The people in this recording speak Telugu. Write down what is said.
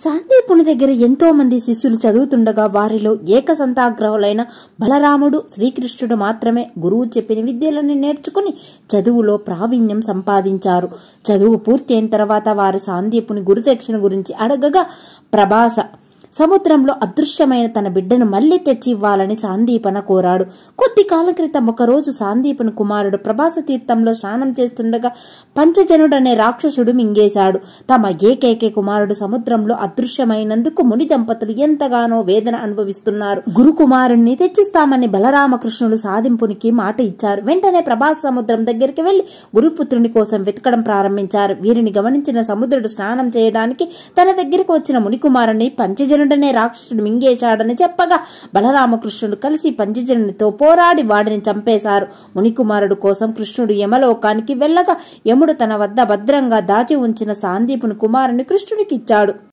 శాంతిపుని దగ్గర ఎంతో మంది శిష్యులు చదువుతుండగా వారిలో ఏకసంతాగ్రహులైన బలరాముడు శ్రీకృష్ణుడు మాత్రమే గురువు చెప్పిన విద్యలను నేర్చుకుని చదువులో ప్రావీణ్యం సంపాదించారు చదువు పూర్తి అయిన తర్వాత వారు శాంతిపుని గురుదక్షిణ గురించి అడగగా ప్రభాస సముద్రంలో అదృశ్యమైన తన బిడ్డను మళ్లీ తెచ్చి ఇవ్వాలని సాందీపన కోరాడు కొద్ది కాలం క్రితం ఒకరోజు సాందీపన కుమారుడు ప్రభాస తీర్థంలో స్నానం చేస్తుండగా పంచజనుడనే రాక్షసుడు మింగేశాడు తమ ఏకైక కుమారుడు సముద్రంలో అదృశ్యమైనందుకు ముని దంపతులు ఎంతగానో వేదన అనుభవిస్తున్నారు గురుకుమారుణ్ణి తెచ్చిస్తామని బలరామకృష్ణుడు సాధింపునికి మాట ఇచ్చారు వెంటనే ప్రభాస సముద్రం దగ్గరికి వెళ్లి గురుపుత్రుని కోసం వెతకడం ప్రారంభించారు వీరిని గమనించిన సముద్రుడు స్నానం చేయడానికి తన దగ్గరకు వచ్చిన మునికుమారుణ్ణి పంచజను పంజజనుడనే రాక్షసుడు మింగేశాడని చెప్పగా బలరామకృష్ణుడు కలిసి పంజజనుడితో పోరాడి వాడిని చంపేశారు మునికుమారుడు కోసం కృష్ణుడు యమలోకానికి వెళ్ళగా యముడు తన వద్ద భద్రంగా దాచి ఉంచిన సాందీపుని కుమారుని కృష్ణుడికిచ్చాడు